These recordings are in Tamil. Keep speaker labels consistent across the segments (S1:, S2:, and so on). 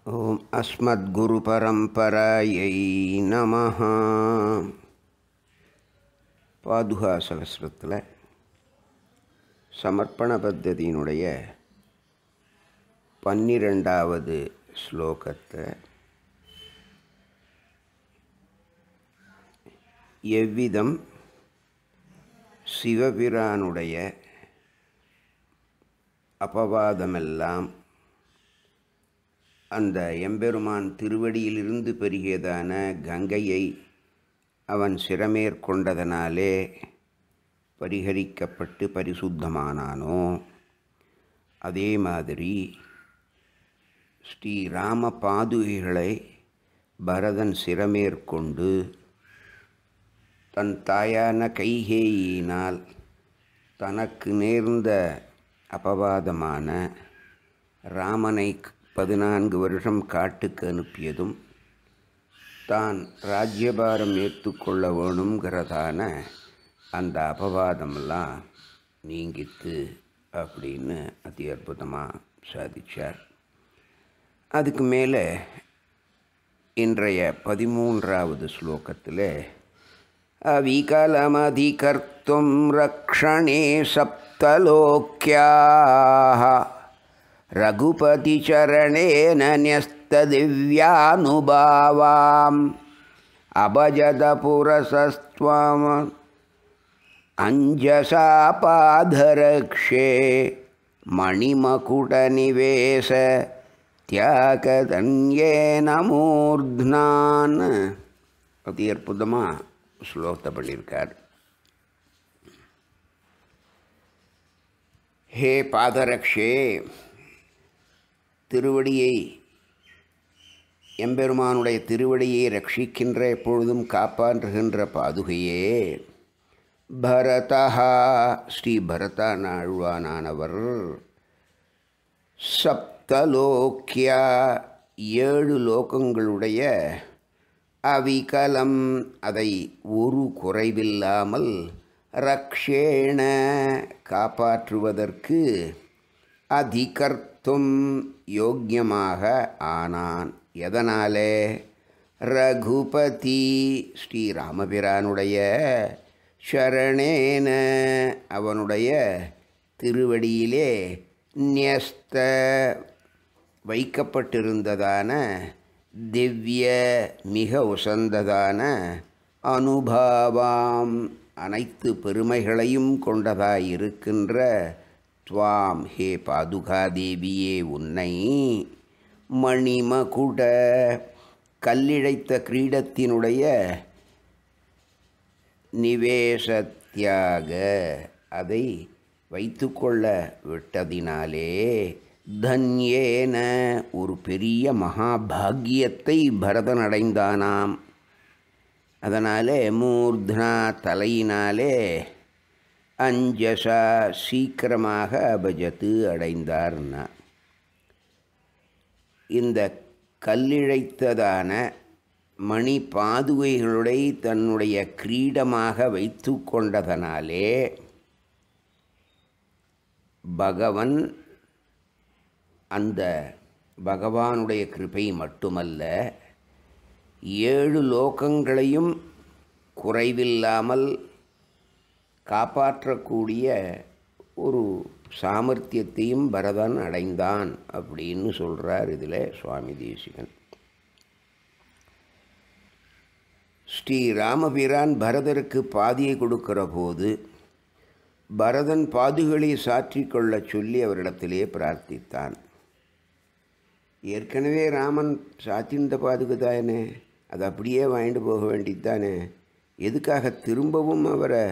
S1: அஸ்மத் अस्मद्गुरुपरम्परायै नमः பாதுகா சகசிரத்தில் சமர்ப்பண பத்ததியினுடைய பன்னிரெண்டாவது ஸ்லோகத்தை எவ்விதம் சிவபிரானுடைய அபவாதமெல்லாம் அந்த எம்பெருமான் திருவடியிலிருந்து பெருகியதான கங்கையை அவன் சிரமேற்கொண்டதனாலே பரிகரிக்கப்பட்டு பரிசுத்தமானானோ அதே மாதிரி ஸ்ரீராம பாதுகைகளை பரதன் சிரமேற்கொண்டு தன் தாயான கைகேயினால் தனக்கு நேர்ந்த அபவாதமான ராமனை பதினான்கு வருஷம் காட்டுக்கு அனுப்பியதும் தான் ராஜ்யபாரம் ஏற்றுக்கொள்ள வேணுங்கிறதான அந்த அபவாதமெல்லாம் நீங்கித்து அப்படின்னு அதி அற்புதமாக சாதித்தார் அதுக்கு மேலே இன்றைய பதிமூன்றாவது ஸ்லோகத்தில் அவிகலமதிகர்த்தும் ரக்ஷணே சப்தலோக்கியாக रघुपतिचरणेन न्यस्तदिव्यानुभावाम् अभजतपुरसस्त्वम् अञ्जसा पादरक्षे मणिमकुटनिवेशत्यागदन्येन मूर्ध्नान् अपि अभुदमा श्लोकपण्य हे पादरक्षे திருவடியை எம்பெருமானுடைய திருவடியை ரட்சிக்கின்ற எப்பொழுதும் காப்பாற்றுகின்ற பாதுகையே பரதா ஸ்ரீ பரதா நாழ்வானானவர் சப்தலோக்கியா ஏழு லோகங்களுடைய அவிகலம் அதை ஒரு குறைவில்லாமல் ரக்ஷேண காப்பாற்றுவதற்கு அதிகர்த்த தும் யோக்கியமாக ஆனான் எதனாலே ரகுபதி ஸ்ரீராமபிரானுடைய ஷரணேன அவனுடைய திருவடியிலே நியஸ்த வைக்கப்பட்டிருந்ததான திவ்ய மிக உசந்ததான அனுபாவாம் அனைத்து பெருமைகளையும் கொண்டதாயிருக்கின்ற துவாம் ஹே பாதுகா தேவியே உன்னை மணிமகுட கல்லிழைத்த கிரீடத்தினுடைய நிவேசத்தியாக அதை வைத்துக்கொள்ள விட்டதினாலே தன்யேன ஒரு பெரிய மகாபாகியத்தை பரதன் அடைந்தானாம் அதனாலே மூர்தனா தலையினாலே அஞ்சசா சீக்கிரமாக அபஜத்து அடைந்தார்னா இந்த கல்லிழைத்ததான மணி பாதுகைகளுடைய தன்னுடைய கிரீடமாக வைத்து கொண்டதனாலே பகவன் அந்த பகவானுடைய கிருபை மட்டுமல்ல ஏழு லோகங்களையும் குறைவில்லாமல் காப்பாற்றக்கூடிய ஒரு சாமர்த்தியத்தையும் பரதன் அடைந்தான் அப்படின்னு சொல்கிறார் இதில் சுவாமி தேசிகன் ஸ்ரீ ராமபிரான் பரதருக்கு பாதியை கொடுக்கிற போது பரதன் பாதுகளை சாற்றி கொள்ள சொல்லி அவரிடத்திலே பிரார்த்தித்தான் ஏற்கனவே ராமன் சாத்திருந்த பாதுகு தானே அது அப்படியே வாங்கிட்டு போக வேண்டியது தானே எதுக்காக திரும்பவும் அவரை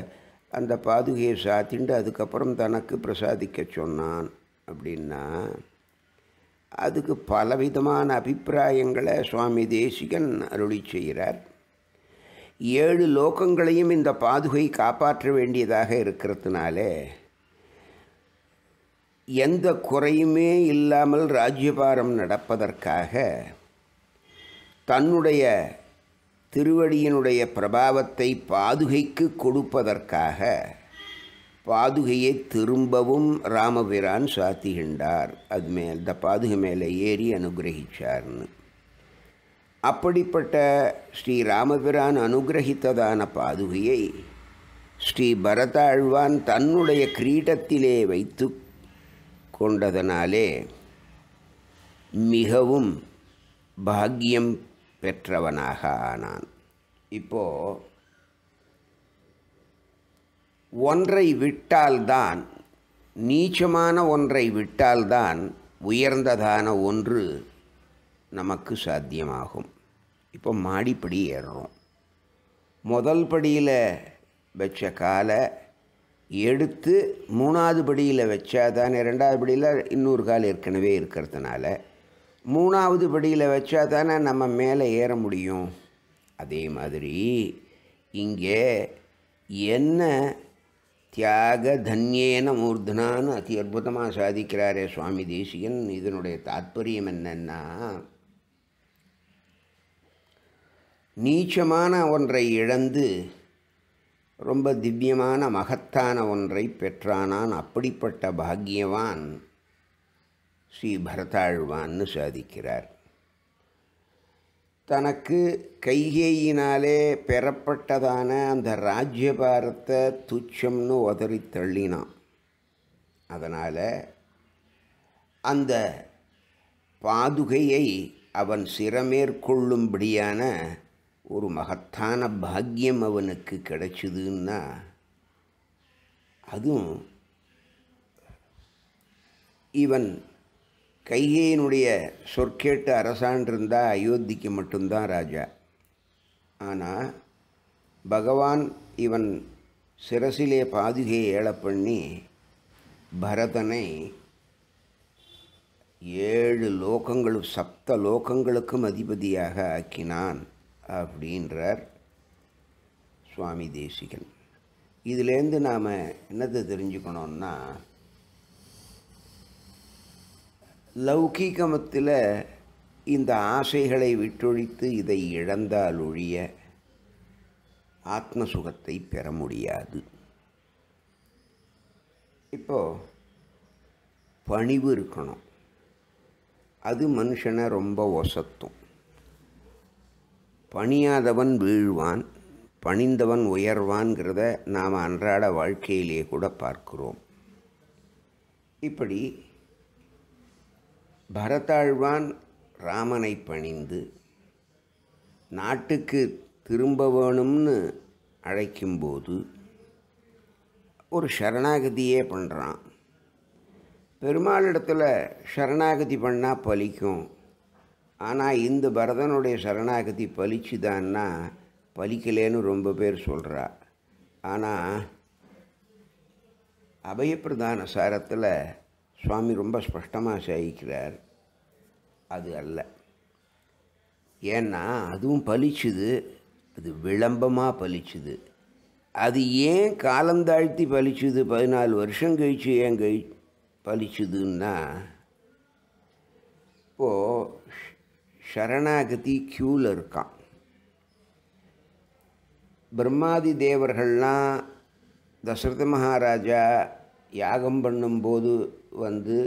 S1: அந்த பாதுகையை சாத்திண்டு அதுக்கப்புறம் தனக்கு பிரசாதிக்க சொன்னான் அப்படின்னா அதுக்கு பலவிதமான அபிப்பிராயங்களை சுவாமி தேசிகன் அருளி செய்கிறார் ஏழு லோகங்களையும் இந்த பாதுகை காப்பாற்ற வேண்டியதாக இருக்கிறதுனாலே எந்த குறையுமே இல்லாமல் ராஜ்யபாரம் நடப்பதற்காக தன்னுடைய திருவடியினுடைய பிரபாவத்தை பாதுகைக்கு கொடுப்பதற்காக பாதுகையை திரும்பவும் ராமபிரான் சாத்திகின்றார் அது மேல் இந்த பாதுகை மேலே ஏறி அனுகிரகிச்சார்னு அப்படிப்பட்ட ஸ்ரீ ராமபிரான் அனுகிரகித்ததான பாதுகையை ஸ்ரீ பரதாழ்வான் தன்னுடைய கிரீடத்திலே வைத்து கொண்டதனாலே மிகவும் பாக்கியம் பெற்றவனாக ஆனான் இப்போ ஒன்றை விட்டால்தான் நீச்சமான ஒன்றை விட்டால்தான் உயர்ந்ததான ஒன்று நமக்கு சாத்தியமாகும் இப்போ மாடிப்படி ஏறுறோம் முதல் படியில் வச்ச காலை எடுத்து மூணாவது படியில் வச்சாதான் இரண்டாவது படியில் இன்னொரு கால் ஏற்கனவே இருக்கிறதுனால மூணாவது படியில் வச்சா தானே நம்ம மேலே ஏற முடியும் அதே மாதிரி இங்கே என்ன தியாக தன்யேன மூர்தனான்னு அதி அற்புதமாக சாதிக்கிறாரே சுவாமி தேசியன் இதனுடைய தாத்பரியம் என்னன்னா நீச்சமான ஒன்றை இழந்து ரொம்ப திவ்யமான மகத்தான ஒன்றை பெற்றானான் அப்படிப்பட்ட பாக்யவான் ஸ்ரீ பரதாழ்வான்னு சாதிக்கிறார் தனக்கு கைகேயினாலே பெறப்பட்டதான அந்த ராஜ்யபாரத்தை துச்சம்னு உதறி தள்ளினான் அதனால் அந்த பாதுகையை அவன் சிறமேற்கொள்ளும்படியான ஒரு மகத்தான பாக்கியம் அவனுக்கு கிடைச்சிதுன்னா அதுவும் இவன் கைகேயினுடைய சொற்கேட்டு அரசான் இருந்தால் அயோத்திக்கு மட்டும்தான் ராஜா ஆனால் பகவான் இவன் சிரசிலே பாதுகையை ஏழ பண்ணி பரதனை ஏழு லோகங்களும் சப்த லோகங்களுக்கும் அதிபதியாக ஆக்கினான் அப்படின்றார் சுவாமி தேசிகன் இதுலேருந்து நாம் என்னத்தை தெரிஞ்சுக்கணுன்னா லௌகீகமத்தில் இந்த ஆசைகளை விட்டொழித்து இதை இழந்தால் ஒழிய ஆத்ம சுகத்தை பெற முடியாது இப்போது பணிவு இருக்கணும் அது மனுஷனை ரொம்ப ஒசத்தும் பணியாதவன் வீழ்வான் பணிந்தவன் உயர்வான்கிறத நாம் அன்றாட வாழ்க்கையிலே கூட பார்க்கிறோம் இப்படி பரதாழ்வான் ராமனை பணிந்து நாட்டுக்கு திரும்ப வேணும்னு அழைக்கும்போது ஒரு சரணாகதியே பண்ணுறான் பெருமாள் இடத்துல சரணாகதி பண்ணால் பலிக்கும் ஆனால் இந்த பரதனுடைய சரணாகதி பலிச்சுதான்னா பலிக்கலேன்னு ரொம்ப பேர் சொல்கிறா ஆனால் அபயப்பிரதான சாரத்தில் சுவாமி ரொம்ப ஸ்பஷ்டமாக சாயிக்கிறார் அது அல்ல ஏன்னா அதுவும் பலிச்சுது அது விளம்பமாக பலிச்சுது அது ஏன் காலந்தாழ்த்தி பலிச்சுது பதினாலு வருஷம் கழிச்சு ஏன் கழி பலிச்சுதுன்னா இப்போது சரணாகதி க்யூவில் இருக்கான் பிரம்மாதி தேவர்கள்லாம் தசரத மகாராஜா யாகம் பண்ணும்போது வந்து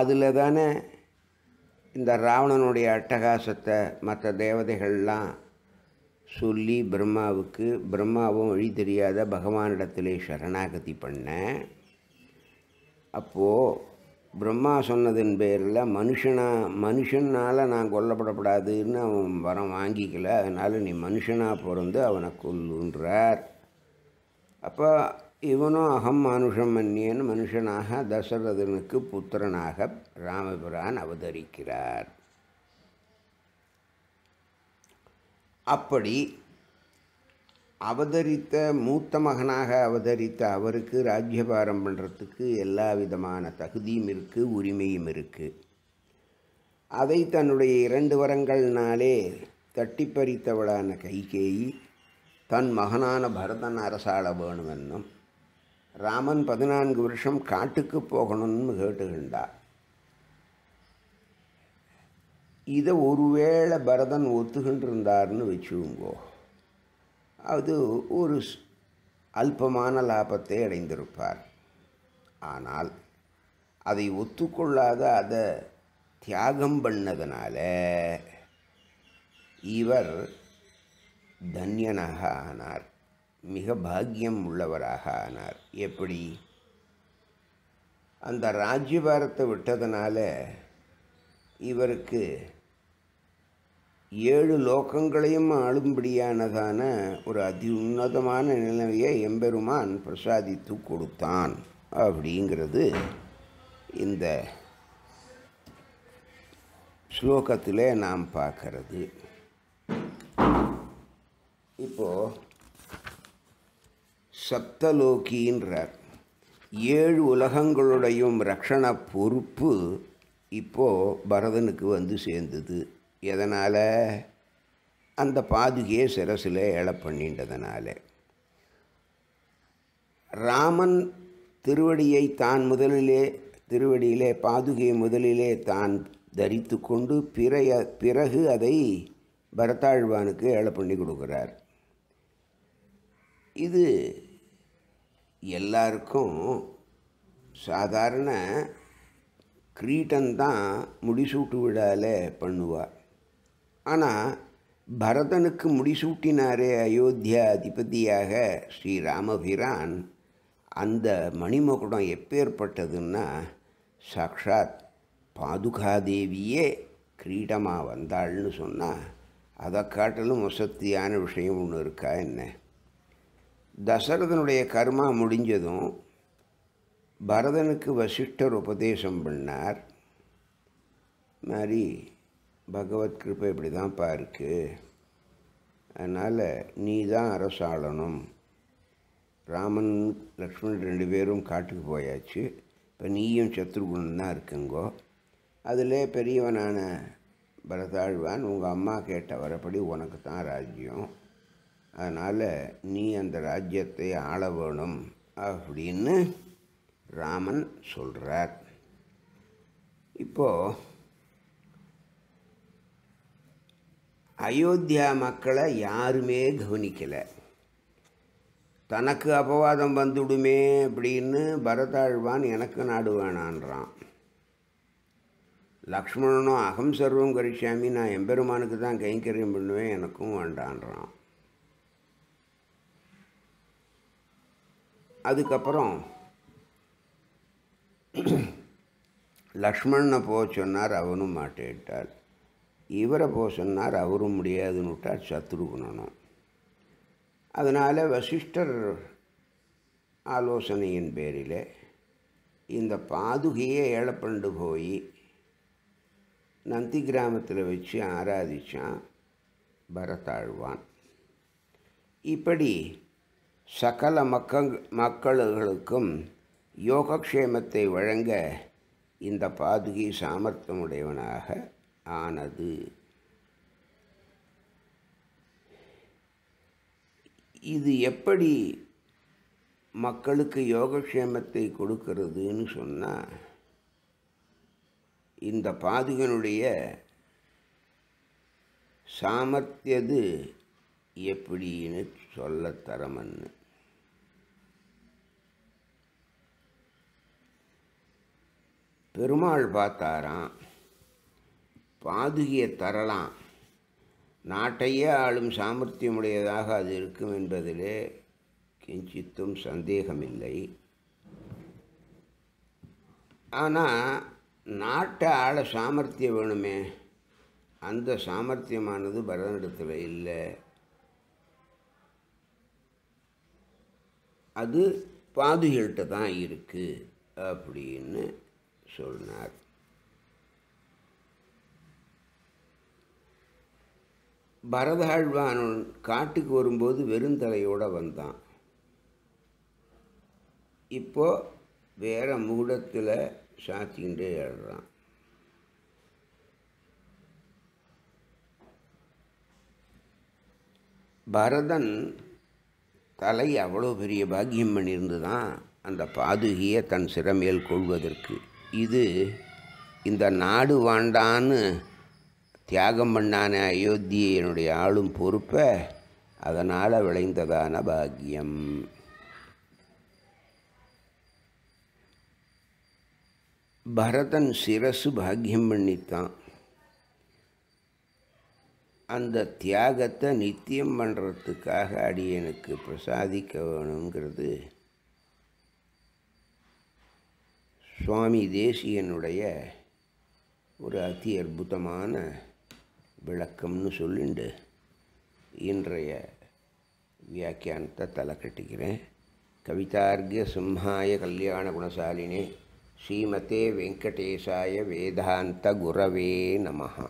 S1: அதில் தானே இந்த ராவணனுடைய அட்டகாசத்தை மற்ற தேவதைகள்லாம் சொல்லி பிரம்மாவுக்கு பிரம்மாவும் வழி தெரியாத பகவானிடத்திலே சரணாகதி பண்ண அப்போது பிரம்மா சொன்னதின் பேரில் மனுஷனா மனுஷனால் நான் கொல்லப்படப்படாதுன்னு அவன் வரம் வாங்கிக்கல அதனால் நீ மனுஷனாக பிறந்து அவனை கொல்லுன்றார் அப்போ இவனும் அகம் மனுஷம் மன்னியன் மனுஷனாக தசரதனுக்கு புத்திரனாக ராமபிரான் அவதரிக்கிறார் அப்படி அவதரித்த மூத்த மகனாக அவதரித்த அவருக்கு ராஜ்யபாரம் பண்ணுறதுக்கு எல்லா விதமான தகுதியும் இருக்குது உரிமையும் இருக்குது அதை தன்னுடைய இரண்டு வரங்கள்னாலே தட்டிப்பறித்தவளான கைகேயி தன் மகனான பரதன் அரசாள வேணுமென்னும் ராமன் பதினான்கு வருஷம் காட்டுக்கு போகணும்னு கேட்டுகின்றார் இதை ஒருவேளை பரதன் ஒத்துகின்றிருந்தார்னு வச்சுங்கோ அது ஒரு அல்பமான லாபத்தை அடைந்திருப்பார் ஆனால் அதை ஒத்துக்கொள்ளாத அதை தியாகம் பண்ணதுனால இவர் தன்யனாக ஆனார் மிக பாக்கியம் உள்ளவராக ஆனார் எப்படி அந்த ராஜ்யபாரத்தை விட்டதுனால இவருக்கு ஏழு லோகங்களையும் ஆளும்படியானதான ஒரு அதி உன்னதமான நிலைமையை எம்பெருமான் பிரசாதித்து கொடுத்தான் அப்படிங்கிறது இந்த ஸ்லோகத்திலே நாம் பார்க்கறது இப்போது சப்தலோகின்றார் ஏழு உலகங்களுடையும் ரக்ஷண பொறுப்பு இப்போது பரதனுக்கு வந்து சேர்ந்தது எதனால் அந்த பாதுகையை சிரசில் ஏழை பண்ணின்றதுனால ராமன் திருவடியை தான் முதலிலே திருவடியிலே பாதுகையை முதலிலே தான் தரித்து கொண்டு பிறைய பிறகு அதை பரதாழ்வானுக்கு ஏழை பண்ணி கொடுக்குறார் இது எல்லாருக்கும் சாதாரண கிரீட்டன்தான் முடிசூட்டு விழால பண்ணுவார் ஆனால் பரதனுக்கு முடிசூட்டினாரே அயோத்தியா அதிபதியாக ஸ்ரீ ராமபிரான் அந்த மணிமகுடம் எப்பேற்பட்டதுன்னா சாக்ஷாத் பாதுகாதேவியே கிரீடமாக வந்தாள்னு சொன்னால் அதை காட்டிலும் வசத்தியான விஷயம் ஒன்று இருக்கா என்ன தசரதனுடைய கர்மா முடிஞ்சதும் பரதனுக்கு வசிஷ்டர் உபதேசம் பண்ணார் மாதிரி பகவத் கிருப்பை இப்படி தான் இருக்குது அதனால் நீ தான் அரசாளனும் ராமன் லக்ஷ்மண் ரெண்டு பேரும் காட்டுக்கு போயாச்சு இப்போ நீயும் சத்ருகுணன் தான் இருக்குங்கோ அதில் பெரியவனான பரதாழ்வான் உங்கள் அம்மா கேட்ட வரப்படி உனக்கு தான் ராஜ்யம் அதனால் நீ அந்த ராஜ்யத்தை ஆள வேணும் அப்படின்னு ராமன் சொல்கிறார் இப்போது அயோத்தியா மக்களை யாருமே கவனிக்கலை தனக்கு அபவாதம் வந்துடுமே அப்படின்னு பரதாழ்வான் எனக்கு வேணான்றான் லக்ஷ்மணனும் அகம் சர்வம் கரிசாமி நான் எம்பெருமானுக்கு தான் கைங்கரியம் பண்ணுவேன் எனக்கும் வேண்டான்றான் அதுக்கப்புறம் லக்ஷ்மணனை போக சொன்னார் அவனும் மாட்டேட்டாள் இவரை போக சொன்னார் அவரும் முடியாதுன்னு விட்டால் சத்ருகுணனும் அதனால் வசிஷ்டர் ஆலோசனையின் பேரில் இந்த பாதுகையை ஏழப்பண்டு போய் நந்தி கிராமத்தில் வச்சு ஆராதித்தான் பரத்தாழ்வான் இப்படி சகல மக்க மக்களுக்கும் யோகக்ஷேமத்தை வழங்க இந்த பாதுகை சாமர்த்தமுடையவனாக ஆனது இது எப்படி மக்களுக்கு யோகக்ஷேமத்தை கொடுக்கிறதுன்னு சொன்னால் இந்த பாதுகனுடைய சாமர்த்தியது எப்படின்னு சொல்லத்தரமன்னு பெருமாள் பார்த்தாராம் பாதுகியை தரலாம் நாட்டையே ஆளும் சாமர்த்தியமுடையதாக அது இருக்கும் என்பதிலே கிஞ்சித்தும் சந்தேகமில்லை ஆனால் நாட்டை ஆள சாமர்த்தியம் வேணுமே அந்த சாமர்த்தியமானது பரதனிடத்தில் இல்லை அது பாதுகிட்ட தான் இருக்குது அப்படின்னு சொன்னார் பரதாழ்வானவன் காட்டுக்கு வரும்போது வெறுந்தலையோட வந்தான் இப்போ வேற மூடத்தில் சாத்திக்கிட்டே ஏழுறான் பரதன் தலை அவ்வளோ பெரிய பாக்கியம் பண்ணியிருந்துதான் அந்த பாதுகியை தன் சிறமேல் கொள்வதற்கு இது இந்த நாடு வாண்டான்னு தியாகம் பண்ணான அயோத்தியனுடைய ஆளும் பொறுப்பை அதனால் விளைந்ததான பாக்கியம் பரதன் சிரசு பாக்கியம் பண்ணித்தான் அந்த தியாகத்தை நித்தியம் பண்ணுறதுக்காக அடியனுக்கு பிரசாதிக்க வேணுங்கிறது சுவாமி தேசியனுடைய ஒரு அதி அற்புதமான விளக்கம்னு சொல்லிண்டு இன்றைய வியாக்கியானத்தை தலை கட்டிக்கிறேன் கவிதார்கிய சிம்ஹாய கல்யாண குணசாலினே ஸ்ரீமதே வெங்கடேசாய வேதாந்த குரவே நமஹா